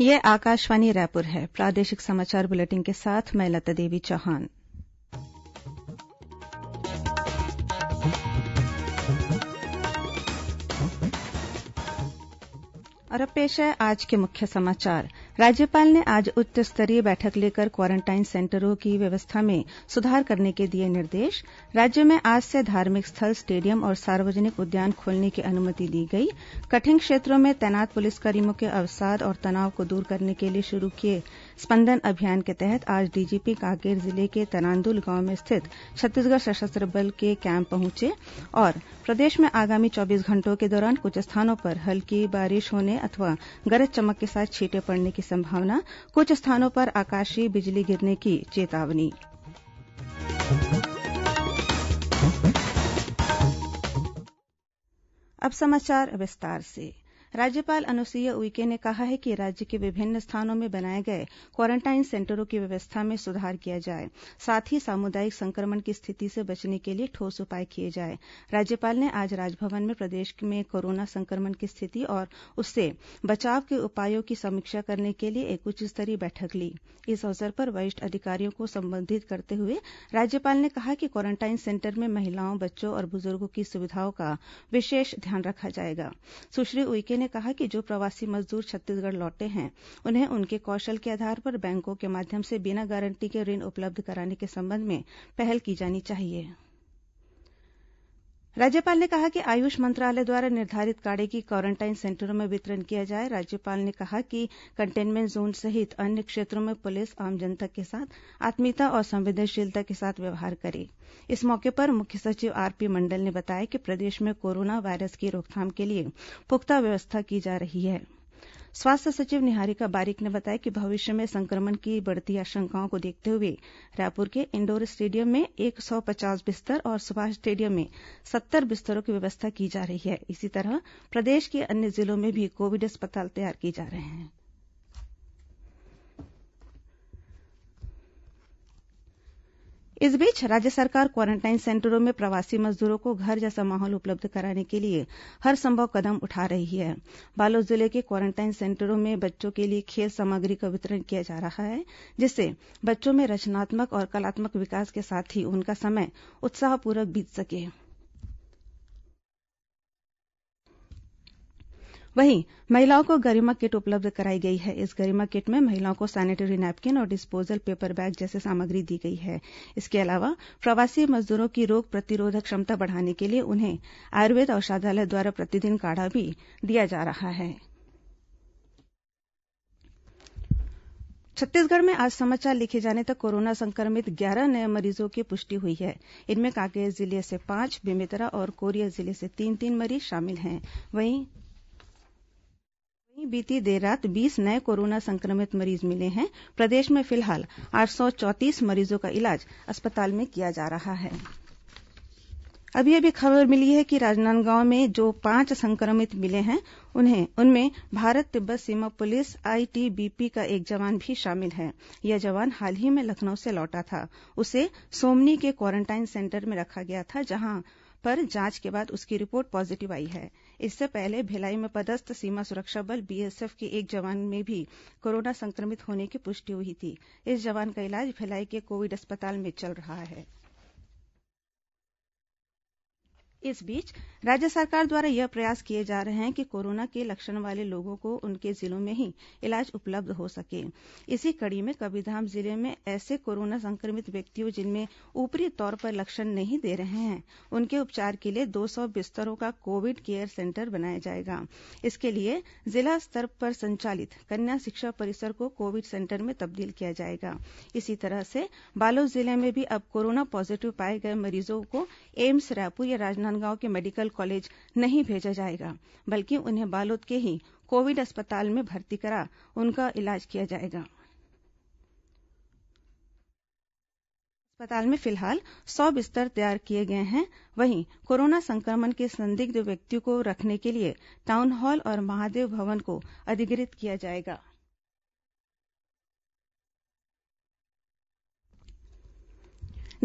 ये आकाशवाणी रायपुर है प्रादेशिक समाचार बुलेटिन के साथ मैं लता देवी चौहान और अब पेश है आज के मुख्य समाचार राज्यपाल ने आज उच्च स्तरीय बैठक लेकर क्वारेंटाइन सेंटरों की व्यवस्था में सुधार करने के दिए निर्देश राज्य में आज से धार्मिक स्थल स्टेडियम और सार्वजनिक उद्यान खोलने की अनुमति दी गई कठिन क्षेत्रों में तैनात पुलिसकर्मियों के अवसाद और तनाव को दूर करने के लिए शुरू किए स्पंदन अभियान के तहत आज डीजीपी कांकेर जिले के तनांदुल गांव में स्थित छत्तीसगढ़ सशस्त्र बल के कैंप पहुंचे और प्रदेश में आगामी चौबीस घंटों के दौरान कुछ स्थानों पर हल्की बारिश होने अथवा गरज चमक के साथ छींटे पड़ने की संभावना कुछ स्थानों पर आकाशीय बिजली गिरने की चेतावनी अब समाचार विस्तार से राज्यपाल अनुसुईया उइके ने कहा है कि राज्य के विभिन्न स्थानों में बनाए गए क्वारेंटाइन सेंटरों की व्यवस्था में सुधार किया जाए साथ ही सामुदायिक संक्रमण की स्थिति से बचने के लिए ठोस उपाय किए जाए राज्यपाल ने आज राजभवन में प्रदेश में कोरोना संक्रमण की स्थिति और उससे बचाव के उपायों की समीक्षा करने के लिए एक उच्च स्तरीय बैठक ली इस अवसर पर वरिष्ठ अधिकारियों को संबोधित करते हुए राज्यपाल ने कहा कि क्वारेंटाइन सेंटर में महिलाओं बच्चों और बुजुर्गों की सुविधाओं का विशेष ध्यान रखा जाएगा सुश्री उइके ने कहा कि जो प्रवासी मजदूर छत्तीसगढ़ लौटे हैं उन्हें उनके कौशल के आधार पर बैंकों के माध्यम से बिना गारंटी के ऋण उपलब्ध कराने के संबंध में पहल की जानी चाहिए राज्यपाल ने कहा कि आयुष मंत्रालय द्वारा निर्धारित काढ़े की क्वारेंटाइन सेंटरों में वितरण किया जाए राज्यपाल ने कहा कि कंटेनमेंट जोन सहित अन्य क्षेत्रों में पुलिस आम जनता के साथ आत्मीयता और संवेदनशीलता के साथ व्यवहार करे इस मौके पर मुख्य सचिव आरपी मंडल ने बताया कि प्रदेश में कोरोना वायरस की रोकथाम के लिए पुख्ता व्यवस्था की जा रही है स्वास्थ्य सचिव निहारिका बारिक ने बताया कि भविष्य में संक्रमण की बढ़ती आशंकाओं को देखते हुए रायपुर के इंडोर स्टेडियम में एक सौ पचास बिस्तर और सुभाष स्टेडियम में सत्तर बिस्तरों की व्यवस्था की जा रही है इसी तरह प्रदेश के अन्य जिलों में भी कोविड अस्पताल तैयार किए जा रहे हैं इस बीच राज्य सरकार क्वारेंटाइन सेंटरों में प्रवासी मजदूरों को घर जैसा माहौल उपलब्ध कराने के लिए हरसंभव कदम उठा रही है बालोद जिले के क्वारेंटाइन सेंटरों में बच्चों के लिए खेल सामग्री का वितरण किया जा रहा है जिससे बच्चों में रचनात्मक और कलात्मक विकास के साथ ही उनका समय उत्साहपूर्वक बीत सके वहीं महिलाओं को गरिमा किट उपलब्ध कराई गई है इस गरिमा किट में महिलाओं को सैनिटरी नैपकिन और डिस्पोजल पेपर बैग जैसे सामग्री दी गई है इसके अलावा प्रवासी मजदूरों की रोग प्रतिरोधक क्षमता बढ़ाने के लिए उन्हें आयुर्वेद औषधालय द्वारा प्रतिदिन काढ़ा भी दिया जा रहा है छत्तीसगढ़ में आज समाचार लिखे जाने तक कोरोना संक्रमित ग्यारह नये मरीजों की पुष्टि हुई है इनमें कांकेर जिले से पांच बेमेतरा और कोरिया जिले से तीन तीन मरीज शामिल हैं वहीं वहीं बीती देर रात बीस नये कोरोना संक्रमित मरीज मिले हैं प्रदेश में फिलहाल आठ सौ चौंतीस मरीजों का इलाज अस्पताल में किया जा रहा है अभी अभी खबर मिली है कि राजनांदगांव में जो पांच संक्रमित मिले हैं उनमें भारत तिब्बत सीमा पुलिस आईटीबीपी का एक जवान भी शामिल है यह जवान हाल ही में लखनऊ से लौटा था उसे सोमनी के क्वारेंटाइन सेंटर में रखा गया था जहां पर जांच के बाद उसकी रिपोर्ट पॉजिटिव आई थी इससे पहले भिलाई में पदस्थ सीमा सुरक्षा बल बीएसएफ के एक जवान में भी कोरोना संक्रमित होने की पुष्टि हुई थी इस जवान का इलाज भिलाई के कोविड अस्पताल में चल रहा है इस बीच राज्य सरकार द्वारा यह प्रयास किए जा रहे हैं कि कोरोना के लक्षण वाले लोगों को उनके जिलों में ही इलाज उपलब्ध हो सके इसी कड़ी में कबीरधाम जिले में ऐसे कोरोना संक्रमित व्यक्तियों जिनमें ऊपरी तौर पर लक्षण नहीं दे रहे हैं उनके उपचार के लिए दो सौ बिस्तरों का कोविड केयर सेंटर बनाया जाएगा इसके लिए जिला स्तर पर संचालित कन्या शिक्षा परिसर को कोविड सेंटर में तब्दील किया जाएगा इसी तरह से बालोद जिले में भी अब कोरोना पॉजिटिव पाए गए मरीजों को एम्स रायपुर या राजनांदगांव राजनांदगांव के मेडिकल कॉलेज नहीं भेजा जाएगा बल्कि उन्हें बालोद के ही कोविड अस्पताल में भर्ती करा उनका इलाज किया जाएगा अस्पताल में फिलहाल सौ बिस्तर तैयार किए गए हैं वहीं कोरोना संक्रमण के संदिग्ध व्यक्तियों को रखने के लिए टाउन हॉल और महादेव भवन को अधिग्रहित किया जाएगा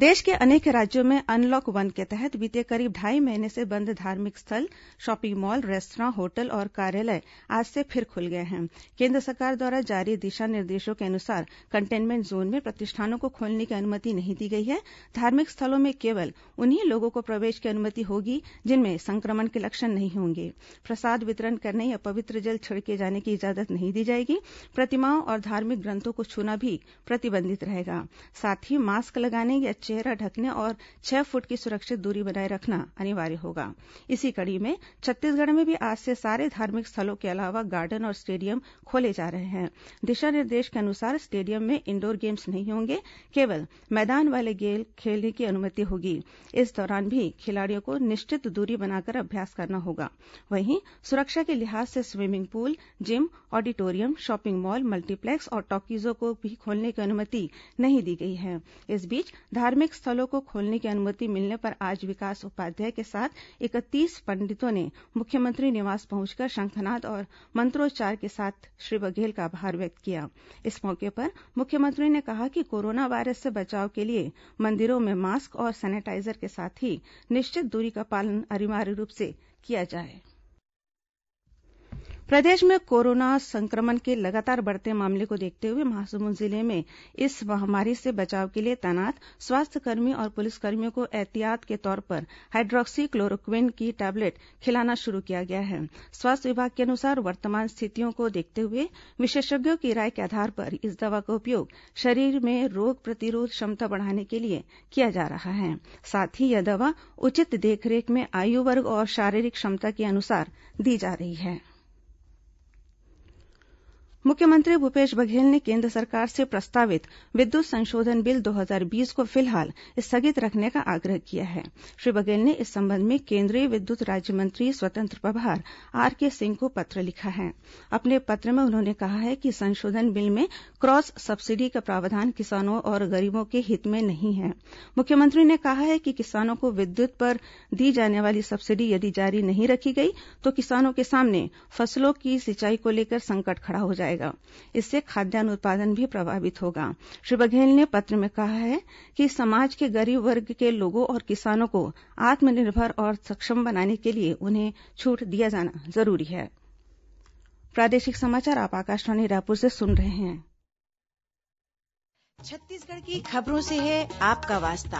देश के अनेक राज्यों में अनलॉक वन के तहत बीते करीब ढाई महीने से बंद धार्मिक स्थल शॉपिंग मॉल रेस्तरां होटल और कार्यालय आज से फिर खुल गए हैं केन्द्र सरकार द्वारा जारी दिशा निर्देशों के अनुसार कंटेनमेंट जोन में प्रतिष्ठानों को खोलने की अनुमति नहीं दी गई है धार्मिक स्थलों में केवल उन्हीं लोगों को प्रवेश की अनुमति होगी जिनमें संक्रमण के लक्षण नहीं होंगे प्रसाद वितरण करने या पवित्र जल छिड़के जाने की इजाजत नहीं दी जाएगी प्रतिमाओं और धार्मिक ग्रंथों को छूना भी प्रतिबंधित रहेगा साथ ही मास्क लगाने या चेहरा ढकने और छह फुट की सुरक्षित दूरी बनाए रखना अनिवार्य होगा इसी कड़ी में छत्तीसगढ़ में भी आज से सारे धार्मिक स्थलों के अलावा गार्डन और स्टेडियम खोले जा रहे हैं दिशा निर्देश के अनुसार स्टेडियम में इंडोर गेम्स नहीं होंगे केवल मैदान वाले गेम खेलने की अनुमति होगी इस दौरान भी खिलाड़ियों को निश्चित दूरी बनाकर अभ्यास करना होगा वहीं सुरक्षा के लिहाज से swimming pool gym auditorium shopping mall multiplex और टॉकीजों को भी खोलने की अनुमति नहीं दी गई है इस बीच धार्मिक धार्मिक स्थलों को खोलने की अनुमति मिलने पर आज विकास उपाध्याय के साथ इकतीस पंडितों ने मुख्यमंत्री निवास पहुंचकर शंखनाद और मंत्रोच्चार के साथ श्री बघेल का आभार व्यक्त किया इस मौके पर मुख्यमंत्री ने कहा कि कोरोना वायरस से बचाव के लिए मंदिरों में मास्क और सैनिटाईजर के साथ ही निश्चित दूरी का पालन अनिवार्य रूप से किया जाएगा प्रदेश में कोरोना संक्रमण के लगातार बढ़ते मामले को देखते हुए महासमुंद जिले में इस महामारी से बचाव के लिए तैनात स्वास्थ्यकर्मी और पुलिसकर्मियों को एहतियात के तौर पर हाइड्रोक्सी क्लोरोक्विन की टैबलेट खिलाना शुरू किया गया है स्वास्थ्य विभाग के अनुसार वर्तमान स्थितियों को देखते हुए विशेषज्ञों की राय के आधार पर इस दवा का उपयोग शरीर में रोग प्रतिरोध क्षमता बढ़ाने के लिए किया जा रहा है साथ ही यह दवा उचित देखरेख में आयु वर्ग और शारीरिक क्षमता के अनुसार दी जा रही है मुख्यमंत्री भूपेश बघेल ने केन्द्र सरकार से प्रस्तावित विद्युत संशोधन बिल दो हजार बीस को फिलहाल स्थगित रखने का आग्रह किया है श्री बघेल ने इस संबंध में केन्द्रीय विद्युत राज्य मंत्री स्वतंत्र प्रभार आरके सिंह को पत्र लिखा है अपने पत्र में उन्होंने कहा है कि संशोधन बिल में क्रॉस सब्सिडी का प्रावधान किसानों और गरीबों के हित में नहीं है मुख्यमंत्री ने कहा है कि किसानों को विद्युत पर दी जाने वाली सब्सिडी यदि जारी नहीं रखी गई तो किसानों के सामने फसलों की सिंचाई को लेकर संकट खड़ा हो जाएगा जाएगा इससे खाद्यान्न उत्पादन भी प्रभावित होगा श्री बघेल ने पत्र में कहा है कि समाज के गरीब वर्ग के लोगों और किसानों को आत्मनिर्भर और सक्षम बनाने के लिए उन्हें छूट दिया जाना जरूरी है छत्तीसगढ़ की खबरों से है आपका वास्ता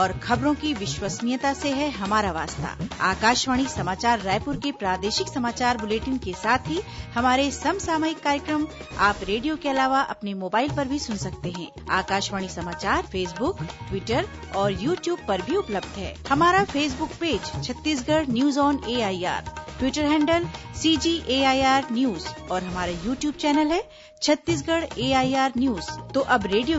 और खबरों की विश्वसनीयता से है हमारा वास्ता आकाशवाणी समाचार रायपुर के प्रादेशिक समाचार बुलेटिन के साथ ही हमारे समसामयिक कार्यक्रम आप रेडियो के अलावा अपने मोबाइल पर भी सुन सकते हैं आकाशवाणी समाचार फेसबुक ट्विटर और यूट्यूब पर भी उपलब्ध है हमारा Facebook page Chhattisgarh news on a Twitter handle C G A I R news और हमारा यूट्यूब चैनल है Chhattisgarh A I R news तो अब रेडियो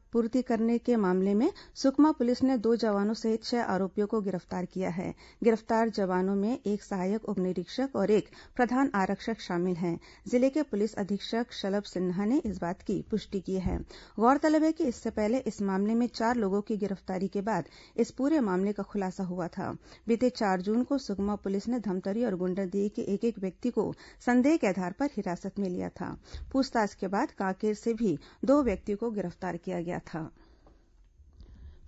पूर्ति करने के मामले में सुकमा पुलिस ने दो जवानों सहित छह आरोपियों को गिरफ्तार किया है गिरफ्तार जवानों में एक सहायक उप निरीक्षक और एक प्रधान आरक्षक शामिल हैं जिले के पुलिस अधीक्षक शलभ सिन्हा ने इस बात की पुष्टि की है गौरतलब है कि इससे पहले इस मामले में चार लोगों की गिरफ्तारी के बाद इस पूरे मामले का खुलासा हुआ था बीते चार जून को सुकमा पुलिस ने धमतरी और गुंडरदेही के एक एक व्यक्ति को संदेह के आधार पर हिरासत में लिया था पूछताछ के बाद कांकेर से भी दो व्यक्तियों को गिरफ्तार किया गया Il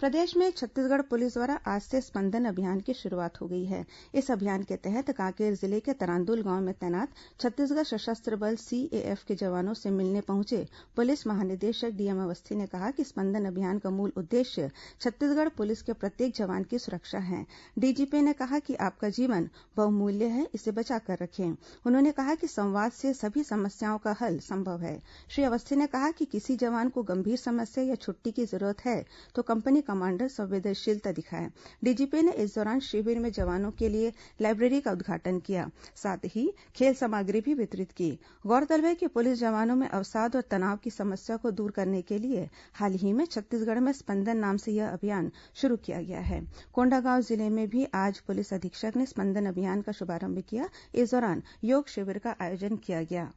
स्पंदन अभियान प्रदेश में छत्तीसगढ़ पुलिस द्वारा आज से स्पंदन अभियान की शुरूआत हो गई है इस अभियान के तहत कांकेर जिले के तरांदुल गांव में तैनात छत्तीसगढ़ सशस्त्र बल सीएएफ के जवानों से मिलने पहुंचे पुलिस महानिदेशक डीएम अवस्थी ने कहा कि स्पंदन अभियान का मूल उद्देश्य छत्तीसगढ़ पुलिस के प्रत्येक जवान की सुरक्षा है डीजीपी ने कहा कि आपका जीवन बहुमूल्य है इसे बचाकर रखें उन्होंने कहा कि संवाद से सभी समस्याओं का हल संभव है श्री अवस्थी ने कहा कि किसी जवान को गंभीर समस्या या छुट्टी की जरूरत है तो कंपनी कमांडर संवेदनशीलता दिखाया डीजीपी ने इस दौरान शिविर में जवानों के लिए लाइब्रेरी का उद्घाटन किया साथ ही खेल सामग्री भी वितरित की गौरतलब है कि पुलिस जवानों में अवसाद और तनाव की समस्या को दूर करने के लिए हाल ही में छत्तीसगढ़ में स्पंदन नाम से यह अभियान शुरू किया गया है कोंडागांव जिले में भी आज पुलिस अधीक्षक ने स्पंदन अभियान का शुभारंभ किया इस दौरान योग शिविर का आयोजन किया गया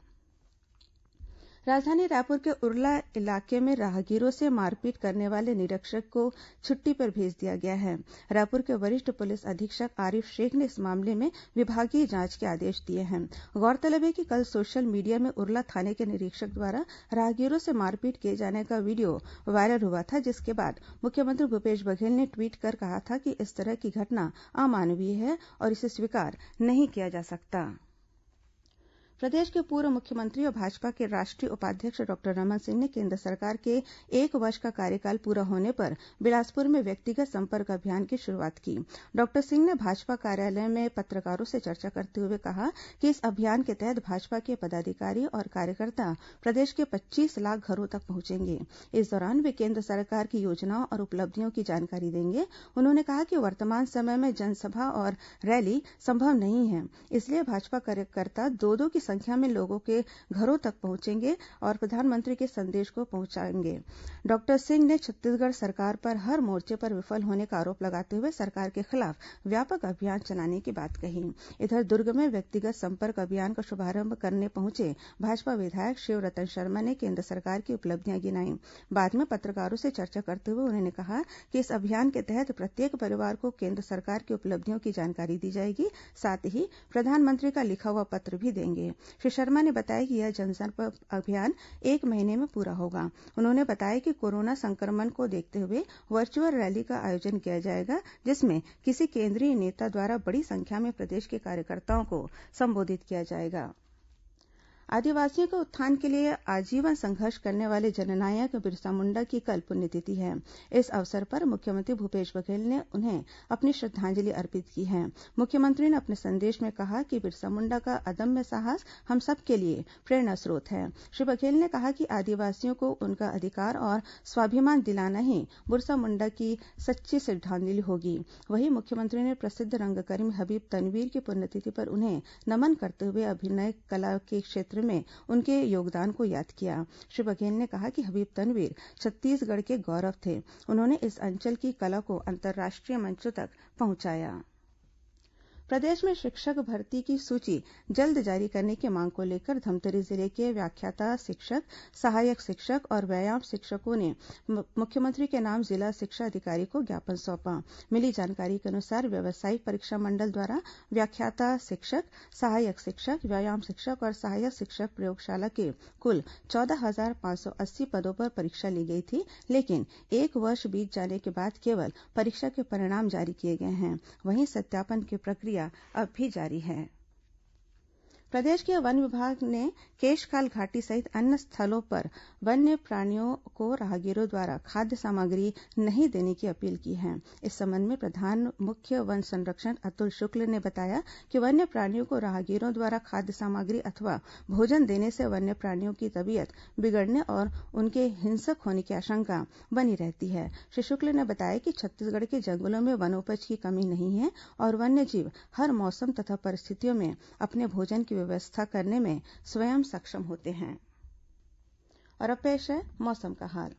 राजधानी रायपुर के उरला इलाके में राहगीरों से मारपीट करने वाले निरीक्षक को छुट्टी पर भेज दिया गया है रायपुर के वरिष्ठ पुलिस अधीक्षक आरिफ शेख ने इस मामले में विभागीय जांच के आदेश दिए हैं गौरतलब है कि कल सोशल मीडिया में उरला थाने के निरीक्षक द्वारा राहगीरों से मारपीट किए जाने का वीडियो वायरल हुआ था जिसके बाद मुख्यमंत्री भूपेश बघेल ने ट्वीट कर कहा था कि इस तरह की घटना अमानवीय है और इसे स्वीकार नहीं किया जा सकता है प्रदेश के पूर्व मुख्यमंत्री और भाजपा के राष्ट्रीय उपाध्यक्ष डॉक्टर रमन सिंह ने केन्द्र सरकार के एक वर्ष का कार्यकाल पूरा होने पर बिलासपुर में व्यक्तिगत संपर्क अभियान की शुरूआत की डॉक्टर सिंह ने भाजपा कार्यालय में पत्रकारों से चर्चा करते हुए कहा कि इस अभियान के तहत भाजपा के पदाधिकारी और कार्यकर्ता प्रदेश के पच्चीस लाख घरों तक पहुंचेंगे इस दौरान वे केन्द्र सरकार की योजनाओं और उपलब्धियों की जानकारी देंगे उन्होंने कहा कि वर्तमान समय में जनसभा और रैली संभव नहीं है इसलिए भाजपा कार्यकर्ता दो दो की संख्या में लोगों के घरों तक पहुंचेंगे और प्रधानमंत्री के संदेश को पहुंचाएंगे डॉक्टर सिंह ने छत्तीसगढ़ सरकार पर हर मोर्चे पर विफल होने का आरोप लगाते हुए सरकार के खिलाफ व्यापक अभियान चलाने की बात कही इधर दुर्ग में व्यक्तिगत संपर्क अभियान का शुभारंभ करने पहुंचे भाजपा विधायक शिव रतन शर्मा ने केन्द्र सरकार की उपलब्धियां गिनाई बाद में पत्रकारों से चर्चा करते हुए उन्होंने कहा कि इस अभियान के तहत प्रत्येक परिवार को केन्द्र सरकार की उपलब्धियों की जानकारी दी जाएगी साथ ही प्रधानमंत्री का लिखा हुआ पत्र भी देंगे श्री शर्मा ने बताया कि यह जनसंपर्क अभियान एक महीने में पूरा होगा उन्होंने बताया कि कोरोना संक्रमण को देखते हुए वर्चुअल रैली का आयोजन किया जाएगा जिसमें किसी केंद्रीय नेता द्वारा बड़ी संख्या में प्रदेश के कार्यकर्ताओं को संबोधित किया जाएगा आदिवासियों के उत्थान के लिए आजीवन संघर्ष करने वाले जननायक बिरसा मुंडा की कल पुण्यतिथि है इस अवसर पर मुख्यमंत्री भूपेश बघेल ने उन्हें अपनी श्रद्धांजलि अर्पित की है मुख्यमंत्री ने अपने संदेश में कहा कि बिरसा मुंडा का अदम्य साहस हम सबके लिए प्रेरणा स्रोत है श्री बघेल ने कहा कि आदिवासियों को उनका अधिकार और स्वाभिमान दिलाना ही बिरसा मुंडा की सच्ची श्रद्वांजलि होगी वहीं मुख्यमंत्री ने प्रसिद्ध रंगकर्मी हबीब तनवीर की पुण्यतिथि पर उन्हें नमन करते हुए अभिनय कला के क्षेत्र क्षेत्र में उनके योगदान को याद किया श्री बघेल ने कहा कि हबीब तनवीर छत्तीसगढ़ के गौरव थे उन्होंने इस अंचल की कला को अंतर्राष्ट्रीय मंचों तक पहुंचाया है प्रदेश में शिक्षक भर्ती की सूची जल्द जारी करने की मांग को लेकर धमतरी जिले के व्याख्याता शिक्षक सहायक शिक्षक और व्यायाम शिक्षकों ने मुख्यमंत्री के नाम जिला शिक्षा अधिकारी को ज्ञापन सौंपा मिली जानकारी के अनुसार व्यावसायिक परीक्षा मंडल द्वारा व्याख्याता शिक्षक सहायक शिक्षक व्यायाम शिक्षक और सहायक शिक्षक प्रयोगशाला के कुल चौदह हजार पांच सौ अस्सी पदों पर परीक्षा ली गई थी लेकिन एक वर्ष बीत जाने के बाद केवल परीक्षा के परिणाम जारी किए गए हैं वहीं सत्यापन की प्रक्रिया प्रक्रिया अब भी जारी है प्रदेश के वन विभाग ने केशकाल घाटी सहित अन्य स्थलों पर वन्य प्राणियों को राहगीरों द्वारा खाद्य सामग्री नहीं देने की अपील की है इस संबंध में प्रधान मुख्य वन संरक्षक अतुल शुक्ल ने बताया कि वन्य प्राणियों को राहगीरों द्वारा खाद्य सामग्री अथवा भोजन देने से वन्य प्राणियों की तबीयत बिगड़ने और उनके हिंसक होने की आशंका बनी रहती है श्री शुक्ल ने बताया कि छत्तीसगढ़ के जंगलों में वनोपज की कमी नहीं है और वन्य जीव हर मौसम तथा परिस्थितियों में अपने भोजन की व्यवस्था करने में स्वयं सक्षम होते हैं और अब पेश है मौसम का हाल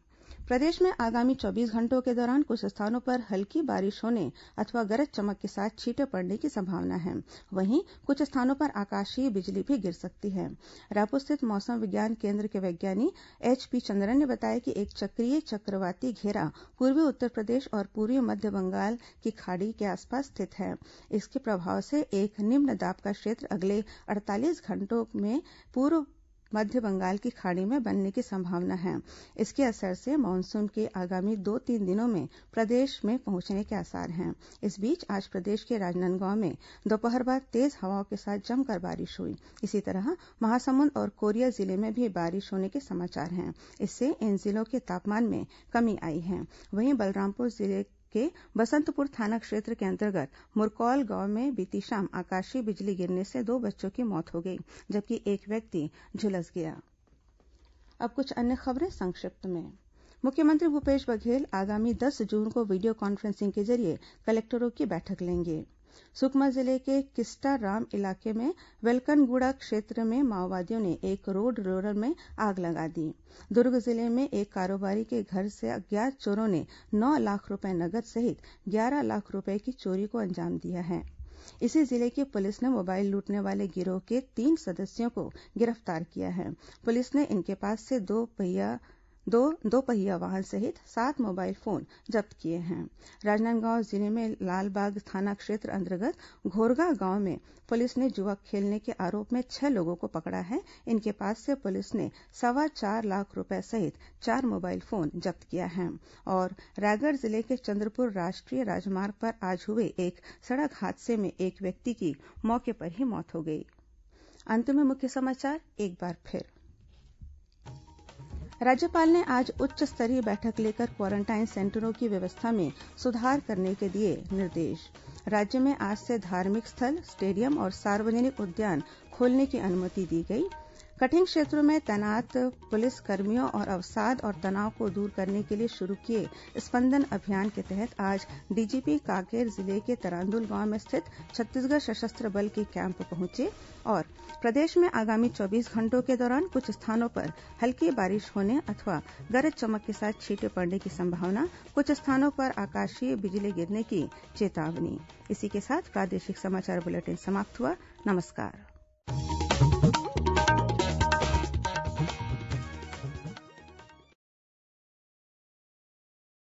मौसम प्रदेश में आगामी चौबीस घंटों के दौरान कुछ स्थानों पर हल्की बारिश होने अथवा गरज चमक के साथ छींटे पड़ने की संभावना है वहीं कुछ स्थानों पर आकाशीय बिजली भी गिर सकती है रायपुर स्थित मौसम विज्ञान केन्द्र के विज्ञानी एचपी चंद्रन ने बताया कि एक चक्रीय चक्रवाती घेरा पूर्वी उत्तर प्रदेश और पूर्वी मध्य बंगाल की खाड़ी के आसपास स्थित है इसके प्रभाव से एक निम्न दाब का क्षेत्र अगले अड़तालीस घंटों में पूर्व मध्य बंगाल की खाड़ी में बनने की संभावना है इसके असर से मानसून के आगामी दो तीन दिनों में प्रदेश में पहुंचने के आसार हैं इस बीच आज प्रदेश के राजनांदगांव में दोपहर बाद तेज हवाओं के साथ जमकर बारिश हुई इसी तरह महासमुंद और कोरिया जिले में भी बारिश होने के समाचार हैं इससे इन जिलों के तापमान में कमी आई है वहीं बलरामपुर जिले के बसंतपुर थाना क्षेत्र के अंतर्गत मुरकौल गांव में बीती शाम आकाशीय बिजली गिरने से दो बच्चों की मौत हो गई जबकि एक व्यक्ति झुलस गया अब कुछ अन्य खबरें संक्षिप्त में मुख्यमंत्री भूपेश बघेल आगामी दस जून को वीडियो कॉन्फ्रेंसिंग के जरिए कलेक्टरों की बैठक लेंगे सुकमा जिले के किस्टाराम इलाके में वेलकनगुड़ा क्षेत्र में माओवादियों ने एक रोड रोलर में आग लगा दी दुर्ग जिले में एक कारोबारी के घर से अज्ञात चोरों ने नौ लाख रूपये नगद सहित ग्यारह लाख रूपये की चोरी को अंजाम दिया है इसी जिले की पुलिस ने मोबाइल लूटने वाले गिरोह के तीन सदस्यों को गिरफ्तार किया है पुलिस ने इनके पास से दो पहिया दो दोपहिया वाहन सहित सात मोबाइल फोन जब्त किए हैं राजनांदगांव जिले में लालबाग थाना क्षेत्र अंतर्गत घोरगा गांव में पुलिस ने जुआ खेलने के आरोप में छह लोगों को पकड़ा है इनके पास से पुलिस ने सवा चार लाख रूपये सहित चार मोबाइल फोन जब्त किया है और रायगढ़ जिले के चंद्रपुर राष्ट्रीय राजमार्ग पर आज हुए एक सड़क हादसे में एक व्यक्ति की मौके पर ही मौत हो गई राज्यपाल ने आज उच्च स्तरीय बैठक लेकर क्वारंटाइन सेंटरों की व्यवस्था में सुधार करने के दिए निर्देश राज्य में आज से धार्मिक स्थल स्टेडियम और सार्वजनिक उद्यान खोलने की अनुमति दी गई है कठिन क्षेत्रों में तैनात पुलिसकर्मियों और अवसाद और तनाव को दूर करने के लिए शुरू किए स्पंदन अभियान के तहत आज डीजीपी कांकेर जिले के तरांदुल गांव में स्थित छत्तीसगढ़ सशस्त्र बल के कैंप पहुंचे और प्रदेश में आगामी चौबीस घंटों के दौरान कुछ स्थानों पर हल्की बारिश होने अथवा गरज चमक के साथ छीटे पड़ने की संभावना कुछ स्थानों पर आकाशीय बिजली गिरने की चेतावनी इसी के साथ प्रादेशिक समाचार बुलेटिन समाप्त हुआ नमस्कार